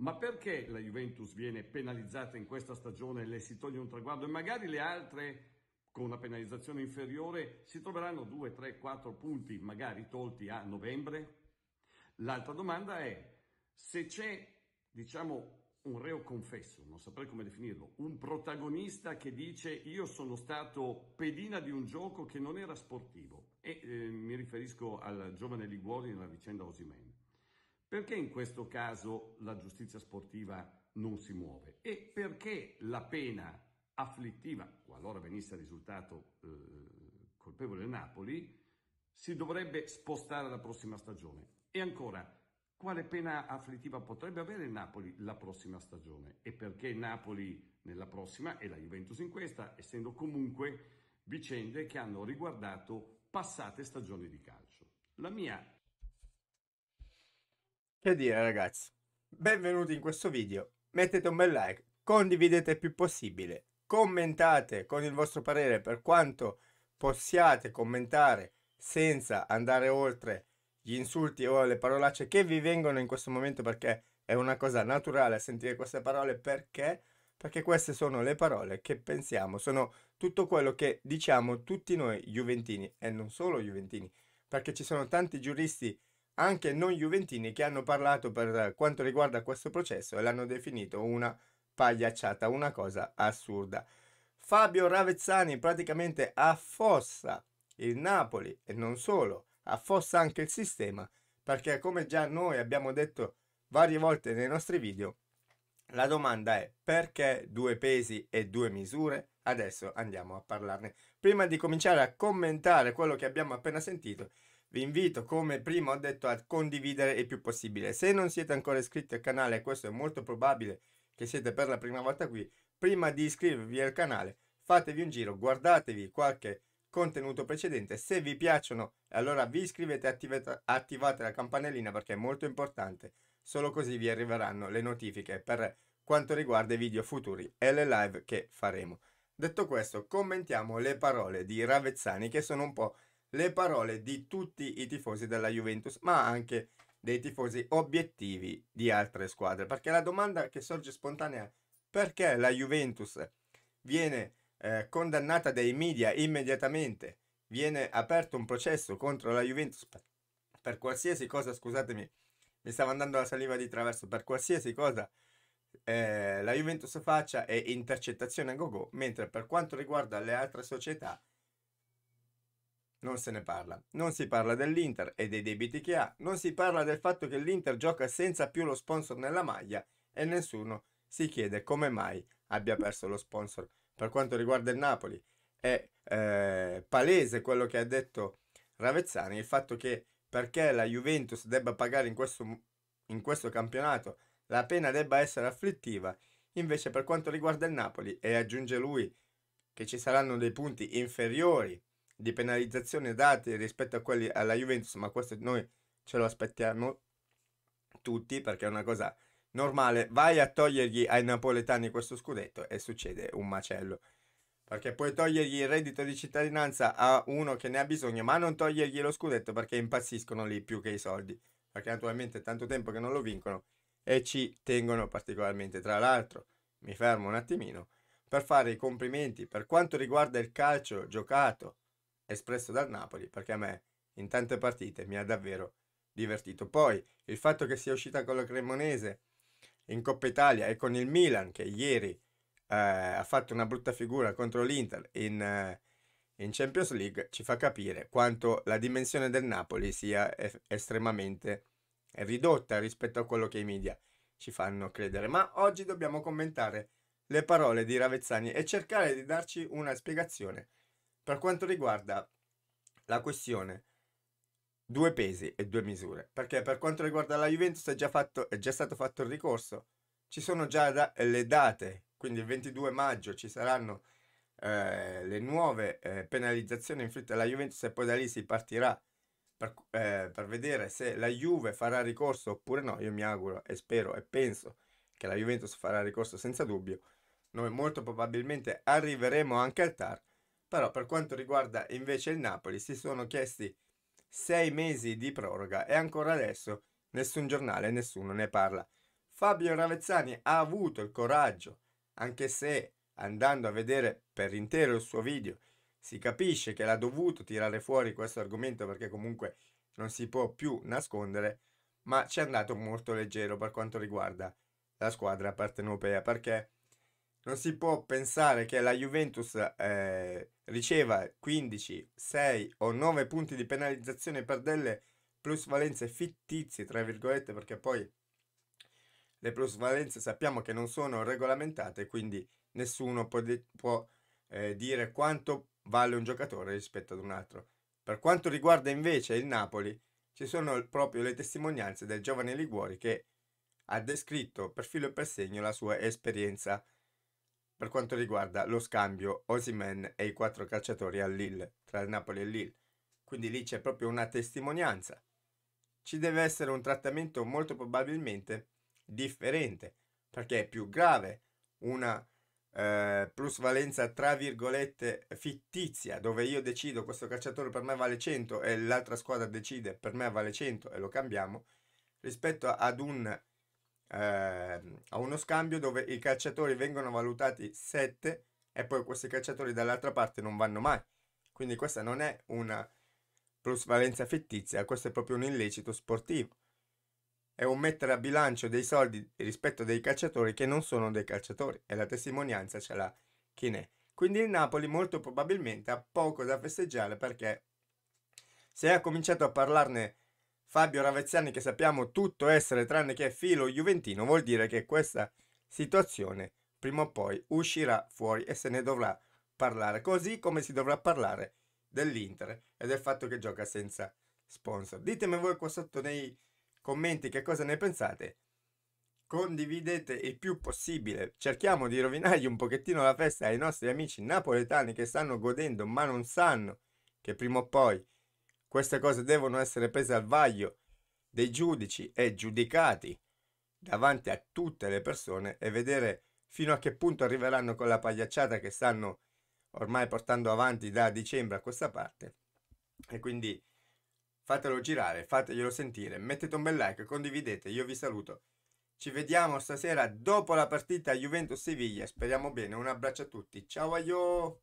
Ma perché la Juventus viene penalizzata in questa stagione, e le si toglie un traguardo e magari le altre con una penalizzazione inferiore si troveranno 2, 3, 4 punti magari tolti a novembre? L'altra domanda è se c'è, diciamo, un reo confesso, non saprei come definirlo, un protagonista che dice io sono stato pedina di un gioco che non era sportivo e eh, mi riferisco al giovane Liguori nella vicenda Osimen. Perché in questo caso la giustizia sportiva non si muove? E perché la pena afflittiva, qualora venisse risultato eh, colpevole Napoli, si dovrebbe spostare alla prossima stagione? E ancora, quale pena afflittiva potrebbe avere il Napoli la prossima stagione? E perché Napoli nella prossima e la Juventus in questa, essendo comunque vicende che hanno riguardato passate stagioni di calcio? La mia che dire ragazzi, benvenuti in questo video, mettete un bel like, condividete il più possibile, commentate con il vostro parere per quanto possiate commentare senza andare oltre gli insulti o le parolacce che vi vengono in questo momento perché è una cosa naturale sentire queste parole perché perché queste sono le parole che pensiamo, sono tutto quello che diciamo tutti noi Juventini e non solo Juventini, perché ci sono tanti giuristi anche non juventini che hanno parlato per quanto riguarda questo processo e l'hanno definito una pagliacciata, una cosa assurda. Fabio Ravezzani praticamente affossa il Napoli e non solo, affossa anche il sistema perché come già noi abbiamo detto varie volte nei nostri video, la domanda è perché due pesi e due misure? Adesso andiamo a parlarne. Prima di cominciare a commentare quello che abbiamo appena sentito, vi invito, come prima ho detto, a condividere il più possibile. Se non siete ancora iscritti al canale, questo è molto probabile che siete per la prima volta qui, prima di iscrivervi al canale, fatevi un giro, guardatevi qualche contenuto precedente. Se vi piacciono, allora vi iscrivete e attivate, attivate la campanellina perché è molto importante. Solo così vi arriveranno le notifiche per quanto riguarda i video futuri e le live che faremo. Detto questo, commentiamo le parole di Ravezzani che sono un po' le parole di tutti i tifosi della Juventus, ma anche dei tifosi obiettivi di altre squadre. Perché la domanda che sorge spontanea è perché la Juventus viene eh, condannata dai media immediatamente, viene aperto un processo contro la Juventus per, per qualsiasi cosa, scusatemi, mi stavo andando la saliva di traverso, per qualsiasi cosa eh, la Juventus faccia è intercettazione a go-go, mentre per quanto riguarda le altre società non se ne parla. Non si parla dell'Inter e dei debiti che ha, non si parla del fatto che l'Inter gioca senza più lo sponsor nella maglia e nessuno si chiede come mai abbia perso lo sponsor. Per quanto riguarda il Napoli è eh, palese quello che ha detto Ravezzani, il fatto che perché la Juventus debba pagare in questo, in questo campionato la pena debba essere afflittiva, invece per quanto riguarda il Napoli, e aggiunge lui che ci saranno dei punti inferiori di penalizzazione date rispetto a quelli alla Juventus, ma questo noi ce lo aspettiamo tutti perché è una cosa normale. Vai a togliergli ai napoletani questo scudetto e succede un macello. Perché puoi togliergli il reddito di cittadinanza a uno che ne ha bisogno, ma non togliergli lo scudetto perché impazziscono lì più che i soldi. Perché naturalmente è tanto tempo che non lo vincono e ci tengono particolarmente. Tra l'altro, mi fermo un attimino per fare i complimenti per quanto riguarda il calcio giocato espresso dal Napoli, perché a me in tante partite mi ha davvero divertito. Poi il fatto che sia uscita con la Cremonese in Coppa Italia e con il Milan, che ieri eh, ha fatto una brutta figura contro l'Inter in, eh, in, Champions League, ci fa capire quanto la dimensione del Napoli sia estremamente ridotta rispetto a quello che i media ci fanno credere. Ma oggi dobbiamo commentare le parole di Ravezzani e cercare di darci una spiegazione per quanto riguarda la questione due pesi e due misure, perché per quanto riguarda la Juventus è già, fatto, è già stato fatto il ricorso, ci sono già da, le date, quindi il 22 maggio ci saranno eh, le nuove eh, penalizzazioni inflitte alla Juventus e poi da lì si partirà per, eh, per, vedere se la Juve farà ricorso oppure no. Io mi auguro e spero e penso che la Juventus farà ricorso senza dubbio. Noi molto probabilmente arriveremo anche al TAR però per quanto riguarda invece il Napoli si sono chiesti sei mesi di proroga e ancora adesso nessun giornale, nessuno ne parla. Fabio Ravezzani ha avuto il coraggio, anche se andando a vedere per intero il suo video si capisce che l'ha dovuto tirare fuori questo argomento perché comunque non si può più nascondere, ma ci è andato molto leggero per quanto riguarda la squadra partenopea perché non si può pensare che la Juventus eh, riceva 15, 6 o 9 punti di penalizzazione per delle plusvalenze fittizie, tra virgolette, perché poi le plusvalenze sappiamo che non sono regolamentate, quindi nessuno può, de- può eh, dire quanto vale un giocatore rispetto ad un altro. Per quanto riguarda invece il Napoli, ci sono proprio le testimonianze del giovane Liguori che ha descritto per filo e per segno la sua esperienza per quanto riguarda lo scambio Osimen e i quattro calciatori al Lille, tra il Napoli e il Lille. Quindi lì c'è proprio una testimonianza. Ci deve essere un trattamento molto probabilmente differente, perché è più grave una eh, plusvalenza tra virgolette fittizia, dove io decido questo calciatore per me vale 100 e l'altra squadra decide per me vale 100 e lo cambiamo, rispetto ad un eh, a uno scambio dove i cacciatori vengono valutati 7 e poi questi cacciatori dall'altra parte non vanno mai. Quindi questa non è una plusvalenza fittizia, questo è proprio un illecito sportivo. È un mettere a bilancio dei soldi rispetto dei cacciatori che non sono dei cacciatori e la testimonianza ce l'ha chi ne. è. Quindi il Napoli molto probabilmente ha poco da festeggiare perché se ha cominciato a parlarne Fabio Ravezzani che sappiamo tutto essere tranne che filo juventino vuol dire che questa situazione prima o poi uscirà fuori e se ne dovrà parlare, così come si dovrà parlare dell'Inter e del fatto che gioca senza sponsor. Ditemi voi qua sotto nei commenti che cosa ne pensate. Condividete il più possibile, cerchiamo di rovinargli un pochettino la festa ai nostri amici napoletani che stanno godendo ma non sanno che prima o poi queste cose devono essere prese al vaglio dei giudici e giudicati davanti a tutte le persone e vedere fino a che punto arriveranno con la pagliacciata che stanno ormai portando avanti da dicembre a questa parte. E quindi fatelo girare, fateglielo sentire, mettete un bel like, condividete, io vi saluto. Ci vediamo stasera dopo la partita Juventus-Siviglia, speriamo bene, un abbraccio a tutti, ciao a io